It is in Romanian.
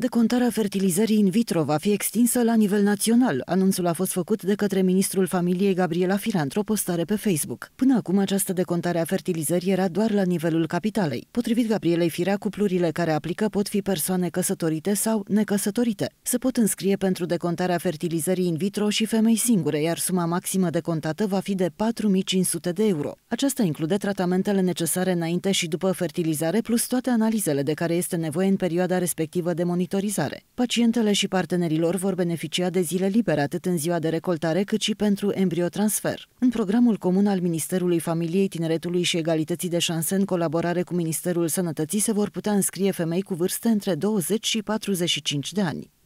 Decontarea fertilizării in vitro va fi extinsă la nivel național. Anunțul a fost făcut de către ministrul familiei Gabriela Filantro, într-o postare pe Facebook. Până acum, această decontare a fertilizării era doar la nivelul capitalei. Potrivit Gabrielei Firea, cuplurile care aplică pot fi persoane căsătorite sau necăsătorite. Se pot înscrie pentru decontarea fertilizării in vitro și femei singure, iar suma maximă decontată va fi de 4500 de euro. Aceasta include tratamentele necesare înainte și după fertilizare, plus toate analizele de care este nevoie în perioada respectivă de monitorizare monitorizare. Pacientele și partenerilor vor beneficia de zile libere atât în ziua de recoltare cât și pentru embriotransfer. În programul comun al Ministerului Familiei, Tineretului și Egalității de Șanse, în colaborare cu Ministerul Sănătății, se vor putea înscrie femei cu vârste între 20 și 45 de ani.